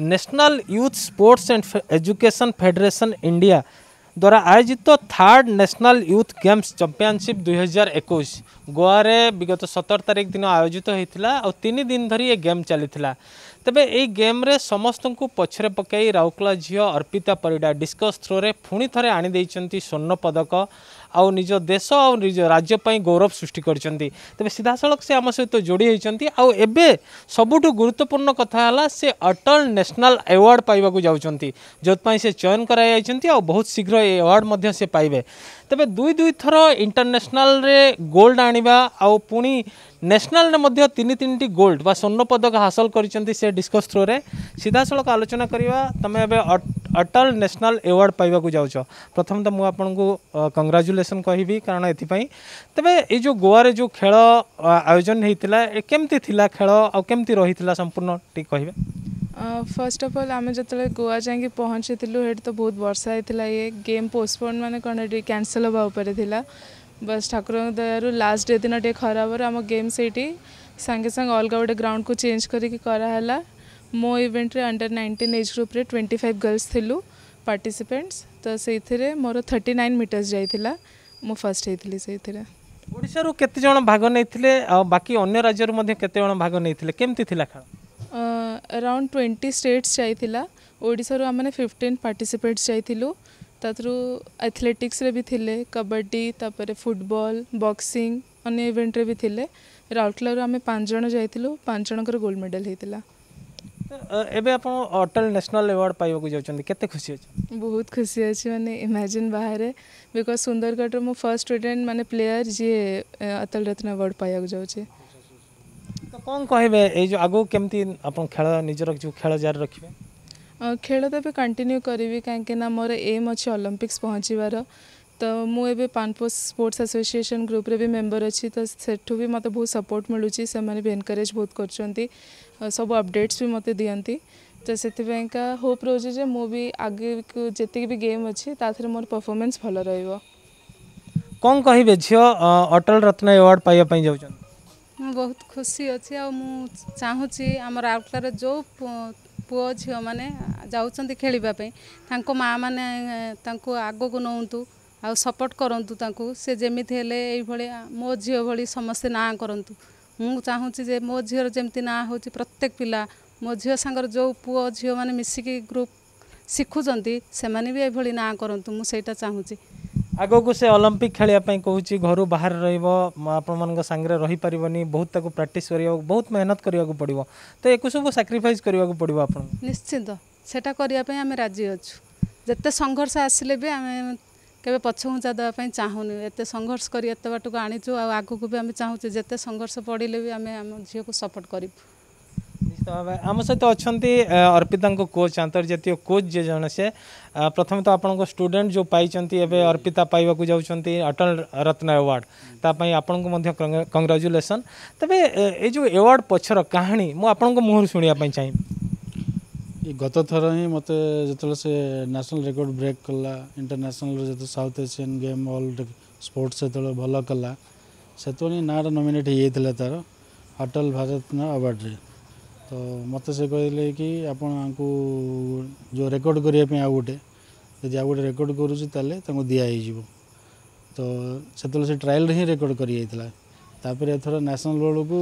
national youth sports and education federation India द्वारा आयोजित third national youth games championship दुई हजार एक गोआ विगत सतर तारीख दिन आयोजित होता तीन दिन धरी ये गेम चली ତେବେ ଏହି ଗେମ୍ରେ ସମସ୍ତଙ୍କୁ ପଛରେ ପକାଇ ରାଉରକେଲା ଝିଅ ଅର୍ପିତା ପରିଡ଼ା ଡିସ୍କସ୍ ଥ୍ରୋରେ ପୁଣି ଥରେ ଆଣିଦେଇଛନ୍ତି ସ୍ୱର୍ଣ୍ଣ ପଦକ ଆଉ ନିଜ ଦେଶ ଆଉ ନିଜ ରାଜ୍ୟ ପାଇଁ ଗୌରବ ସୃଷ୍ଟି କରିଛନ୍ତି ତେବେ ସିଧାସଳଖ ସେ ଆମ ସହିତ ଯୋଡ଼ି ହୋଇଛନ୍ତି ଆଉ ଏବେ ସବୁଠୁ ଗୁରୁତ୍ୱପୂର୍ଣ୍ଣ କଥା ହେଲା ସେ ଅଟଲ ନ୍ୟାସନାଲ ଆୱାର୍ଡ଼ ପାଇବାକୁ ଯାଉଛନ୍ତି ଯେଉଁଥିପାଇଁ ସେ ଚୟନ କରାଯାଇଛନ୍ତି ଆଉ ବହୁତ ଶୀଘ୍ର ଏ ଆୱାର୍ଡ଼ ମଧ୍ୟ ସେ ପାଇବେ ତେବେ ଦୁଇ ଦୁଇ ଥର ଇଣ୍ଟରନ୍ୟାସନାଲରେ ଗୋଲ୍ଡ ଆଣିବା ଆଉ ପୁଣି ন্যাশনালে মধ্যে তিন তিনটি গোল্ড বা স্বর্ণ পদক হাসল করেছেন সে ডিসকস থ্রুরে সিধাসলখ আলোচনা করা তুমি এবে অটল ন্যাশনাল এওয়ার্ড পাইবা যাচ্ছ প্রথম তো মু আপনার কংগ্রাচুলেসন কহবি কারণ এপাই তবে এই যে গোয়ার যে খেল আয়োজন হয়েছিল কেমতি লা খেল আমতি রয়েছে সম্পূর্ণ টিকে কহবে फर्स्ट ऑफ ऑल आम जो गोवा जाकि पहुँची हेट तो बहुत वर्षा होता ये गेम पोस्टपोन मैंने कौन कैनसल हाँ বাস ঠাকুরଙ୍କ দয়ারু লাস্ট ডে দিন টিকে খরাবর আমার গেম সেইটি সাঙ্গে সাঙ্গে অলগা গোটে গ্রাউন্ডকু চেঞ্জ করিকি করাহেলা ମୋ ଇଭେଣ୍ଟରେ ଅଣ୍ଡର ନାଇଣ୍ଟିନ୍ ଏଜ୍ ଗ୍ରୁପ୍ରେ ଟ୍ୱେଣ୍ଟି ଫାଇଭ୍ ଗର୍ଲସ୍ ଥିଲୁ ପାର୍ଟିସିପେଣ୍ଟସ୍ ତ ସେଇଥିରେ ମୋର ଥର୍ଟି ନାଇନ୍ ମିଟର୍ସ ଯାଇଥିଲା ମୁଁ ଫାର୍ଷ୍ଟ ହେଇଥିଲି ସେଇଥିରେ ଓଡ଼ିଶାରୁ କେତେ ଜଣ ଭାଗ ନେଇଥିଲେ ଆଉ ବାକି ଅନ୍ୟ ରାଜ୍ୟରୁ ମଧ୍ୟ କେତେ ଜଣ ଭାଗ ନେଇଥିଲେ କେମିତି ଥିଲା ଖେଳ ଆରାଉଣ୍ଡ ଟ୍ୱେଣ୍ଟି ଷ୍ଟେଟ୍ସ ଯାଇଥିଲା ଓଡ଼ିଶାରୁ ଆମେ ଫିଫ୍ଟିନ୍ ପାର୍ଟିସିପେଟ୍ସ ଯାଇଥିଲୁ ତାଥିରୁ ଆଥଲେଟିକ୍ସରେ ବି ଥିଲେ କବାଡ଼ି ତାପରେ ଫୁଟବଲ୍ ବକ୍ସିଂ ଅନ୍ୟ ଇଭେଣ୍ଟରେ ବି ଥିଲେ ରାଉରକେଲାରୁ ଆମେ ପାଞ୍ଚ ଜଣ ଯାଇଥିଲୁ ପାଞ୍ଚ ଜଣଙ୍କର ଗୋଲ୍ଡ ମେଡ଼ାଲ୍ ହେଇଥିଲା ଏବେ ଆପଣ ଅଟଲ ନ୍ୟାସନାଲ୍ ଆୱାର୍ଡ଼ ପାଇବାକୁ ଯାଉଛନ୍ତି କେତେ ଖୁସି ଅଛି ବହୁତ ଖୁସି ଅଛି ମାନେ ଇମାଜିନ୍ ବାହାରେ ବିକଜ୍ ସୁନ୍ଦରଗଡ଼ର ମୁଁ ଫାର୍ଷ୍ଟ ଷ୍ଟୁଡେଣ୍ଟ ମାନେ ପ୍ଲେୟାର୍ ଯିଏ ଅଟଲ ରତ୍ନ ଆୱାର୍ଡ଼ ପାଇବାକୁ ଯାଉଛି ତ କ'ଣ କହିବେ ଏଇ ଯେଉଁ ଆଗକୁ କେମିତି ଆପଣ ଖେଳ ନିଜର ଯେଉଁ ଖେଳ ଜାରି ରଖିବେ खेल तो ए कंटिन्यू करी कहीं मोर एम अच्छे अलंपिक्स पहुँचवार तो मुझे पानपोस् स्पोर्ट्स आसोसीएसन ग्रुप भी मेम्बर अच्छी तो सेठ मत बहुत सपोर्ट मिलूँ से मैंने भी एनकरेज बहुत कर सब अपडेट्स भी मत दिखती तो से होप रोज मुझे आगे जितकी भी गेम अच्छे ताथर मोर परफॉर्मेंस भल र कौन कह झी अटल रत्न एवार्ड पाइबापी जा बहुत खुशी अच्छी आम आम राउरकलार जो ପୁଅ ଝିଅମାନେ ଯାଉଛନ୍ତି ଖେଳିବା ପାଇଁ ତାଙ୍କ ମାଆମାନେ ତାଙ୍କୁ ଆଗକୁ ନଅନ୍ତୁ ଆଉ ସପୋର୍ଟ କରନ୍ତୁ ତାଙ୍କୁ ସେ ଯେମିତି ହେଲେ ଏଇଭଳି ମୋ ଝିଅ ଭଳି ସମସ୍ତେ ନାଁ କରନ୍ତୁ ମୁଁ ଚାହୁଁଛି ଯେ ମୋ ଝିଅର ଯେମିତି ନାଁ ହେଉଛି ପ୍ରତ୍ୟେକ ପିଲା ମୋ ଝିଅ ସାଙ୍ଗରେ ଯେଉଁ ପୁଅ ଝିଅମାନେ ମିଶିକି ଗ୍ରୁପ୍ ଶିଖୁଛନ୍ତି ସେମାନେ ବି ଏଭଳି ନାଁ କରନ୍ତୁ ମୁଁ ସେଇଟା ଚାହୁଁଛି ଆଗକୁ ସେ ଅଲମ୍ପିକ୍ ଖେଳିବା ପାଇଁ କହୁଛି ଘରୁ ବାହାରେ ରହିବ ଆପଣମାନଙ୍କ ସାଙ୍ଗରେ ରହିପାରିବନି ବହୁତ ତାକୁ ପ୍ରାକ୍ଟିସ୍ କରିବାକୁ ବହୁତ ମେହନତ କରିବାକୁ ପଡ଼ିବ ତ ୟାକୁ ସବୁ ସାକ୍ରିଫାଇସ୍ କରିବାକୁ ପଡ଼ିବ ଆପଣଙ୍କୁ ନିଶ୍ଚିନ୍ତ ସେଇଟା କରିବା ପାଇଁ ଆମେ ରାଜି ଅଛୁ ଯେତେ ସଂଘର୍ଷ ଆସିଲେ ବି ଆମେ କେବେ ପଛଘୁଞ୍ଚା ଦେବା ପାଇଁ ଚାହୁଁନି ଏତେ ସଂଘର୍ଷ କରି ଏତେ ବାଟକୁ ଆଣିଛୁ ଆଉ ଆଗକୁ ବି ଆମେ ଚାହୁଁଛୁ ଯେତେ ସଂଘର୍ଷ ପଡ଼ିଲେ ବି ଆମେ ଆମ ଝିଅକୁ ସପୋର୍ଟ କରିବୁ आम सहित अच्छा अर्पिता कोच अंतर्जात कोच जे जन से प्रथम तो आपको स्टूडेंट जो पाई एवं अर्पिता पाइबा जाऊँच अटल रत्न एवार्ड तापी आपको कंग्राचुलेसन तेज ये जो एवार्ड पक्षर कहानी मुझे मुहर शुणाप चाहे गत थर ही मत जो से न्यासनाल रेकर्ड ब्रेक कला इंटरन्यासनाल जो South Asian game world sports जो भल कला से नाँटा नोमेट होता है तार अटल भारत में ତ ମୋତେ ସେ କହିଲେ କି ଆପଣ ଆଙ୍କୁ ଯେଉଁ ରେକର୍ଡ଼ କରିବା ପାଇଁ ଆଉ ଗୋଟେ ଯଦି ଆଉ ଗୋଟେ ରେକର୍ଡ଼ କରୁଛି ତାହେଲେ ତାଙ୍କୁ ଦିଆହେଇଯିବ ତ ସେତେବେଳେ ସେ ଟ୍ରାଏଲ୍ରେ ହିଁ ରେକର୍ଡ଼ କରିଯାଇଥିଲା ତାପରେ ଏଥର ନ୍ୟାସନାଲ୍ ବେଳକୁ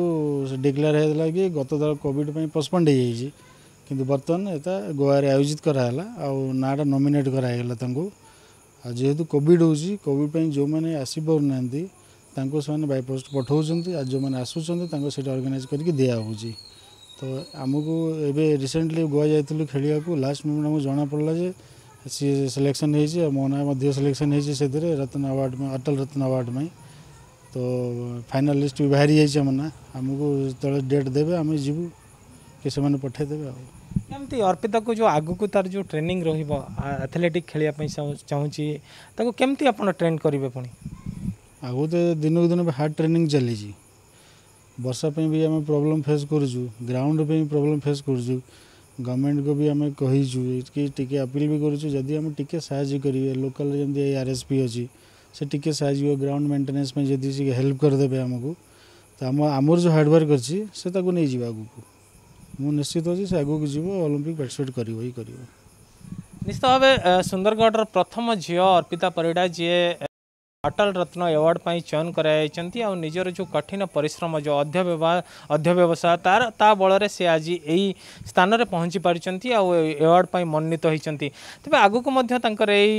ସେ ଡିକ୍ଲେୟାର ହେଇଥିଲା କି ଗତ ଥର କୋଭିଡ଼ ପାଇଁ ପୋଷ୍ଟପଣ୍ଡ ହେଇଯାଇଛି କିନ୍ତୁ ବର୍ତ୍ତମାନ ଏଇଟା ଗୋଆରେ ଆୟୋଜିତ କରାହେଲା ଆଉ ନାଁଟା ନମିନେଟ୍ କରାହେଇଗଲା ତାଙ୍କୁ ଆଉ ଯେହେତୁ କୋଭିଡ଼ ହେଉଛି କୋଭିଡ଼ ପାଇଁ ଯେଉଁମାନେ ଆସିପାରୁନାହାନ୍ତି ତାଙ୍କୁ ସେମାନେ ବାଇପୋଷ୍ଟ ପଠାଉଛନ୍ତି ଆଉ ଯେଉଁମାନେ ଆସୁଛନ୍ତି ତାଙ୍କୁ ସେଇଟା ଅର୍ଗାନାଇଜ୍ କରିକି ଦିଆହେଉଛି तो आमको एवं रिसेंटली गोआ जा खेलिया लास्ट मोमेंट आमको जना पड़ा जे सी सिलेक्शन हो मो सिलेक्शन से रत्न अवार्ड में अटल रत्न अवार्ड में तो फाइनाल लिस्ट भी बाहरी जाइए आम ना आमको जो डेट देवे आम जीव कि पठाईदे कमी अर्पिता को जो आग को तार जो ट्रेनिंग रथलेटिक्स खेल चाहिए कमी आप ट्रेन करेंगे पी आगे तो दिन को दिन हार्ड ट्रेनिंग चली वर्षाप भी आम प्रोब्लम फेस करूँ ग्राउंड प्रोब्लम फेस करूँ गवर्नमेंट को भी आम कही टी अपिल भी करें जदि टी सा करेंगे लोकाल जमी आर एस पी अच्छी से टी सा ग्राउंड मेन्टेनान्स हेल्प करदे आमको तो आम आमर जो हार्डवर्क अच्छी से नहीं जी आगे मुझे निश्चित अच्छे से आगे जीव अलंपिक पार्टिसपेट कर निश्चित भाव सुंदरगढ़ प्रथम झील अर्पिता परिडा जी ଅଟଲ ରତ୍ନ ଆୱାର୍ଡ଼ ପାଇଁ ଚୟନ କରାଯାଇଛନ୍ତି ଆଉ ନିଜର ଯେଉଁ କଠିନ ପରିଶ୍ରମ ଯେଉଁ ଅଧ୍ୟ ବ୍ୟବସାୟ ତାର ତା ବଳରେ ସେ ଆଜି ଏଇ ସ୍ଥାନରେ ପହଞ୍ଚି ପାରିଛନ୍ତି ଆଉ ଆୱାର୍ଡ଼ ପାଇଁ ମନୋନୀତ ହୋଇଛନ୍ତି ତେବେ ଆଗକୁ ମଧ୍ୟ ତାଙ୍କର ଏଇ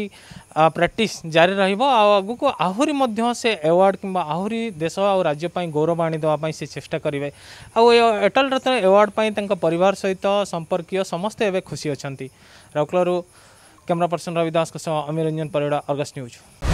ପ୍ରାକ୍ଟିସ୍ ଜାରି ରହିବ ଆଉ ଆଗକୁ ଆହୁରି ମଧ୍ୟ ସେ ଆୱାର୍ଡ଼ କିମ୍ବା ଆହୁରି ଦେଶ ଆଉ ରାଜ୍ୟ ପାଇଁ ଗୌରବ ଆଣିଦେବା ପାଇଁ ସେ ଚେଷ୍ଟା କରିବେ ଆଉ ଏ ଅଟଲ ରତ୍ନ ଆୱାର୍ଡ଼ ପାଇଁ ତାଙ୍କ ପରିବାର ସହିତ ସମ୍ପର୍କୀୟ ସମସ୍ତେ ଏବେ ଖୁସି ଅଛନ୍ତି ରାଉରକେଲାରୁ କ୍ୟାମେରା ପର୍ସନ ରବି ଦାସଙ୍କ ସହ ଅମିରଞ୍ଜନ ପରିଡ଼ା ଅର୍ଗସ୍ ନ୍ୟୁଜ୍